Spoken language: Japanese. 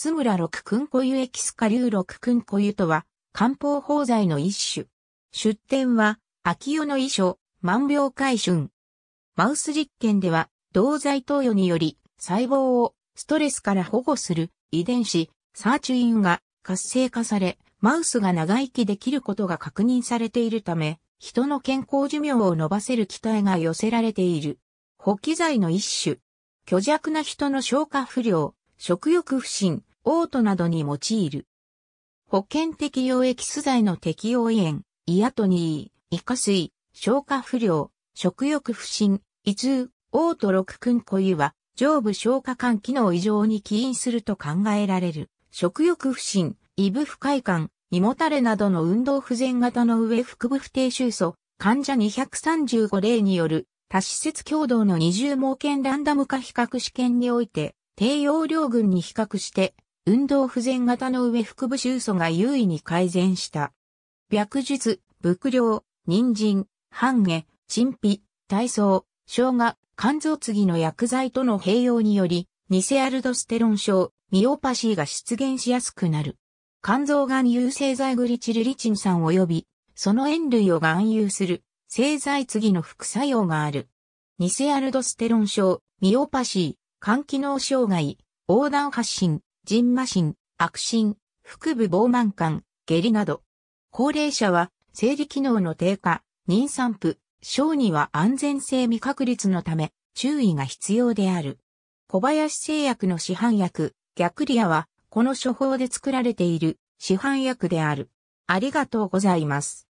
津村六君こゆエキスカ流六君こゆとは、漢方法剤の一種。出典は、秋代の遺書、万病回春。マウス実験では、同剤投与により、細胞をストレスから保護する遺伝子、サーチュインが活性化され、マウスが長生きできることが確認されているため、人の健康寿命を伸ばせる期待が寄せられている。補機剤の一種。虚弱な人の消化不良、食欲不振、オートなどに用いる。保険適用液素材の適用炎、イアトニー、イカ水、消化不良、食欲不振、胃痛、オート六君固有は、上部消化管機能異常に起因すると考えられる。食欲不振、胃部不快感、胃もたれなどの運動不全型の上腹部不定収素、患者235例による多施設共同の二重盲検ランダム化比較試験において、低用量群に比較して運動不全型の上腹部収素が優位に改善した。白術、伏量、人参、半下、陳皮、体操、生姜、肝臓継ぎの薬剤との併用により、ニセアルドステロン症、ミオパシーが出現しやすくなる。肝臓がん有性剤グリチルリチン酸及び、その塩類を含有する、製剤次の副作用がある。ニセアルドステロン症、ミオパシー、肝機能障害、横断発進、人魔神、悪心、腹部膨満感、下痢など。高齢者は生理機能の低下、妊産婦、小児は安全性未確率のため注意が必要である。小林製薬の市販薬、逆リアはこの処方で作られている市販薬である。ありがとうございます。